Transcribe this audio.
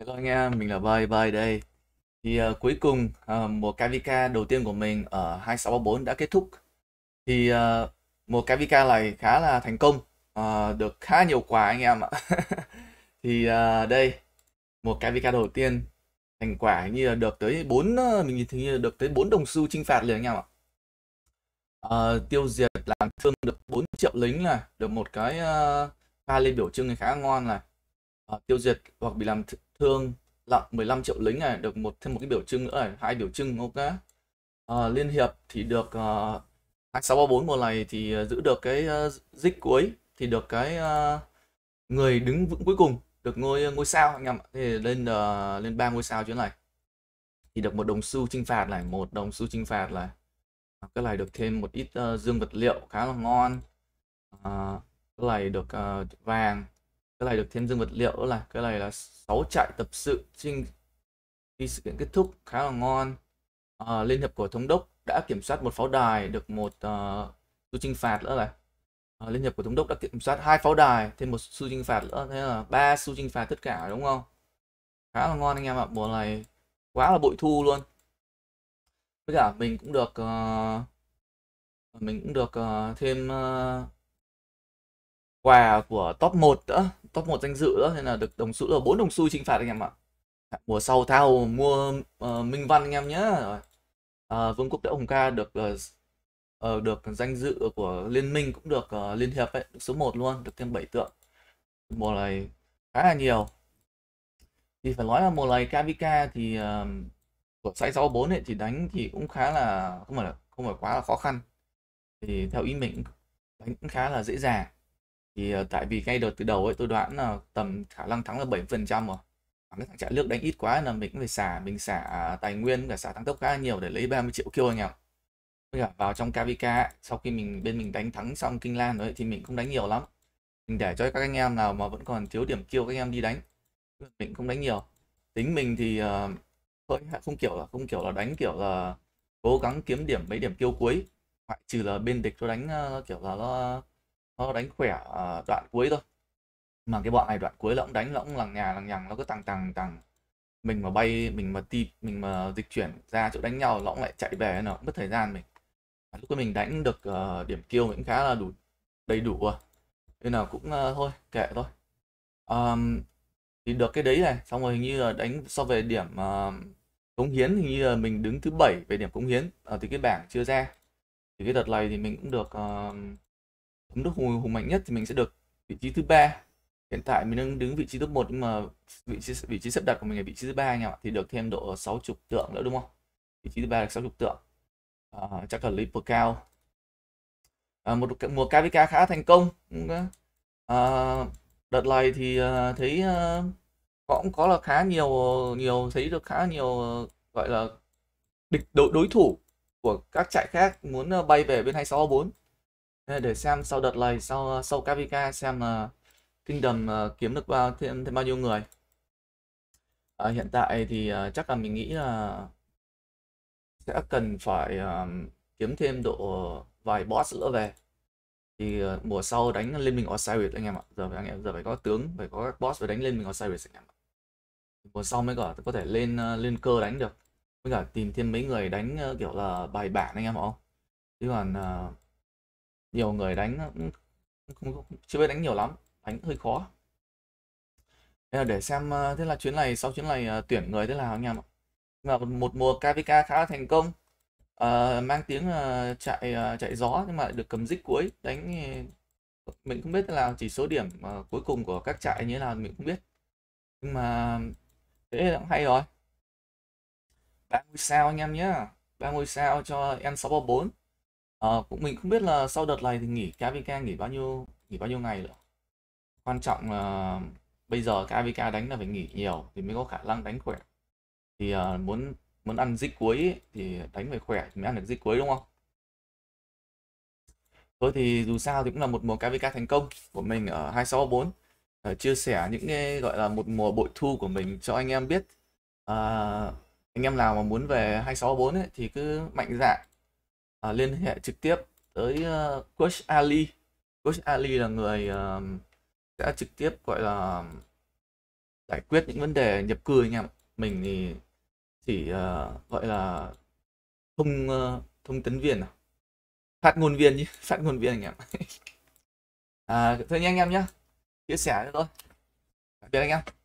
Hello anh em, mình là Bay Bay đây. Thì uh, cuối cùng uh, một KVK đầu tiên của mình ở 2634 đã kết thúc. Thì uh, một KVK này khá là thành công, uh, được khá nhiều quà anh em ạ. thì uh, đây, một KVK đầu tiên thành quả như là được tới 4 mình nhìn thấy như được tới 4 đồng xu chinh phạt liền anh em ạ. Uh, tiêu diệt làm thương được 4 triệu lính là được một cái uh, pha lên biểu trưng khá ngon này uh, tiêu diệt hoặc bị làm thương lặng 15 triệu lính này được một thêm một cái biểu trưng nữa này hai biểu trưng ok uh, liên hiệp thì được ờ, hai sáu ba bốn mùa này thì giữ được cái uh, dích cuối thì được cái uh, người đứng vững cuối cùng được ngôi ngôi sao anh em thì lên uh, lên ba ngôi sao chuyến này thì được một đồng xu chinh phạt này một đồng xu chinh phạt này cái này được thêm một ít uh, dương vật liệu khá là ngon uh, cái này được uh, vàng cái này được thêm dương vật liệu là cái này là 6 trại tập sự trinh khi sự kiện kết thúc khá là ngon à, liên hiệp của thống đốc đã kiểm soát một pháo đài được một uh, su trinh phạt nữa này à, liên hiệp của thống đốc đã kiểm soát hai pháo đài thêm một sư trinh phạt nữa thế là ba sư trinh phạt tất cả đúng không khá là ngon anh em ạ mùa này quá là bội thu luôn với cả mình cũng được uh, mình cũng được uh, thêm uh, quà của top 1 nữa top 1 danh dự đó nên là được đồng xu là bốn đồng xu chinh phạt anh em ạ mùa sau thao mua uh, minh văn anh em nhé uh, ờ, vương quốc đỡ hồng ca được uh, được danh dự của liên minh cũng được uh, liên hiệp ấy số 1 luôn được thêm 7 tượng mùa này khá là nhiều thì phải nói là mùa này Kavika thì uh, của size 64 bốn thì đánh thì cũng khá là không phải là không phải quá là khó khăn thì theo ý mình đánh cũng khá là dễ dàng thì ờ, tại vì ngay đợt từ đầu ấy tôi đoán là tầm khả năng thắng là 7 phần trăm rồi cái thằng chạy nước đánh ít quá là mình cũng phải xả mình xả tài nguyên cả xả tăng tốc khá nhiều để lấy 30 triệu kêu anh em bây giờ vào trong KVK sau khi mình bên mình đánh thắng xong Kinh Lan rồi thì mình cũng đánh nhiều lắm mình để cho các anh em nào mà vẫn còn thiếu điểm kêu các anh em đi đánh mình không đánh nhiều tính mình thì uh, không kiểu là không kiểu là đánh kiểu là cố gắng kiếm điểm mấy điểm kêu cuối ngoại trừ là bên địch tôi đánh uh, kiểu là nó nó đánh khỏe đoạn cuối thôi mà cái bọn này đoạn cuối lõng đánh lõng lằng nhà lằng nhằng nó cứ tăng tăng tăng mình mà bay mình mà tịp mình mà dịch chuyển ra chỗ đánh nhau lõng lại chạy về nó cũng mất thời gian mình à, lúc mình đánh được uh, điểm kêu mình cũng khá là đủ đầy đủ rồi nên là cũng uh, thôi kệ thôi um, thì được cái đấy này xong rồi hình như là đánh so về điểm uh, cống hiến hình như là mình đứng thứ bảy về điểm cống hiến ở uh, thì cái bảng chưa ra thì cái đợt này thì mình cũng được uh, bấm được hùng hùng mạnh nhất thì mình sẽ được vị trí thứ ba hiện tại mình đang đứng vị trí top 1 nhưng mà vị trí vị trí sắp đặt của mình là vị trí thứ ba anh em ạ thì được thêm độ 60 tượng nữa đúng không vị trí thứ ba là 60 tượng à, chắc là leaper cao à, một một kvk khá thành công à, đợt này thì thấy cũng có là khá nhiều nhiều thấy được khá nhiều gọi là địch đối đối thủ của các trại khác muốn bay về bên 2664 để xem sau đợt này sau sau KVK xem là Kingdom ờ, kiếm được bao thêm thêm bao nhiêu người à, hiện tại thì ờ, chắc là mình nghĩ là sẽ cần phải um, kiếm thêm độ vài boss nữa về thì uh, mùa sau đánh lên mình Osiris anh em ạ giờ phải anh em giờ phải có tướng phải có các boss phải đánh lên mình Osiris anh em ạ mùa sau mới có có thể lên uh, lên cơ đánh được mới cả tìm thêm mấy người đánh uh, kiểu là bài bản anh em ạ chứ còn uh, nhiều người đánh cũng không, không, chưa biết đánh nhiều lắm đánh hơi khó Đây là để xem thế là chuyến này sau chuyến này ờ, tuyển người thế nào anh em ạ một mùa KVK khá là thành công à, mang tiếng à, chạy à, chạy gió nhưng mà được cầm dích cuối đánh mình không biết là chỉ số điểm à, cuối cùng của các trại như thế nào mình không biết nhưng mà thế là cũng hay rồi ba ngôi sao anh em nhé ba ngôi sao cho n 634 à, cũng mình không biết là sau đợt này thì nghỉ KVK nghỉ bao nhiêu nghỉ bao nhiêu ngày nữa quan trọng là bây giờ KVK đánh là phải nghỉ nhiều thì mới có khả năng đánh khỏe thì à, muốn muốn ăn dịch cuối thì đánh phải khỏe thì mới ăn được dịch cuối đúng không thôi thì dù sao thì cũng là một mùa KVK thành công của mình ở 2634 ở ờ, chia sẻ những gọi là một mùa bội thu của mình cho anh em biết à, anh em nào mà muốn về 2634 ấy, thì cứ mạnh dạn à, liên hệ trực tiếp tới uh, coach Ali coach Ali là người uh, sẽ trực tiếp gọi là giải quyết những vấn đề nhập cư anh em mình thì chỉ uh, gọi là thông uh, thông tấn viên à? phát ngôn viên nhé phát ngôn viên anh em à, thôi nha anh em nhé chia sẻ cho tôi tạm biệt anh em